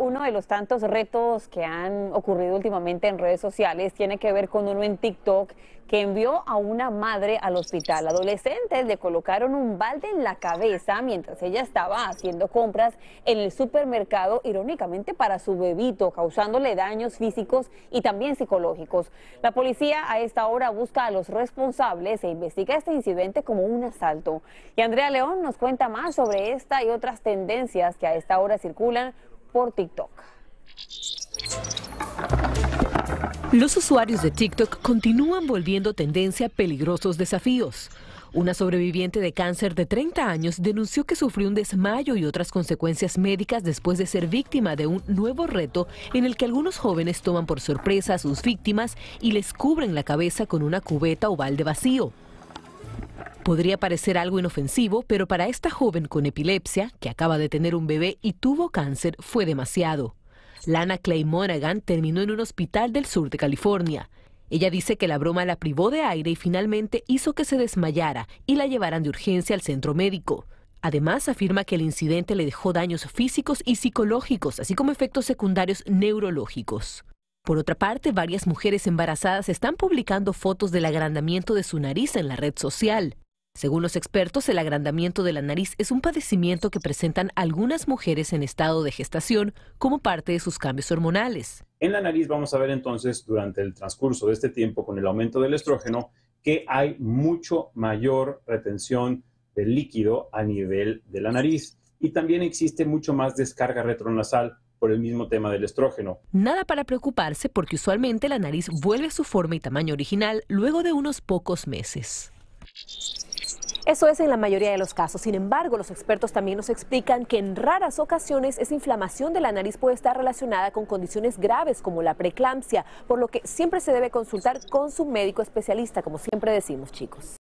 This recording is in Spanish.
Uno de los tantos retos que han ocurrido últimamente en redes sociales tiene que ver con uno en TikTok que envió a una madre al hospital. Adolescentes le colocaron un balde en la cabeza mientras ella estaba haciendo compras en el supermercado, irónicamente para su bebito, causándole daños físicos y también psicológicos. La policía a esta hora busca a los responsables e investiga este incidente como un asalto. Y Andrea León nos cuenta más sobre esta y otras tendencias que a esta hora circulan por TikTok. Los usuarios de TikTok continúan volviendo tendencia a peligrosos desafíos. Una sobreviviente de cáncer de 30 años denunció que sufrió un desmayo y otras consecuencias médicas después de ser víctima de un nuevo reto en el que algunos jóvenes toman por sorpresa a sus víctimas y les cubren la cabeza con una cubeta oval de vacío. Podría parecer algo inofensivo, pero para esta joven con epilepsia, que acaba de tener un bebé y tuvo cáncer, fue demasiado. Lana Clay Monaghan terminó en un hospital del sur de California. Ella dice que la broma la privó de aire y finalmente hizo que se desmayara y la llevaran de urgencia al centro médico. Además, afirma que el incidente le dejó daños físicos y psicológicos, así como efectos secundarios neurológicos. Por otra parte, varias mujeres embarazadas están publicando fotos del agrandamiento de su nariz en la red social. Según los expertos, el agrandamiento de la nariz es un padecimiento que presentan algunas mujeres en estado de gestación como parte de sus cambios hormonales. En la nariz vamos a ver entonces durante el transcurso de este tiempo con el aumento del estrógeno que hay mucho mayor retención de líquido a nivel de la nariz y también existe mucho más descarga retronasal por el mismo tema del estrógeno. Nada para preocuparse porque usualmente la nariz vuelve a su forma y tamaño original luego de unos pocos meses. Eso es en la mayoría de los casos. Sin embargo, los expertos también nos explican que en raras ocasiones esa inflamación de la nariz puede estar relacionada con condiciones graves como la preeclampsia, por lo que siempre se debe consultar con su médico especialista, como siempre decimos, chicos.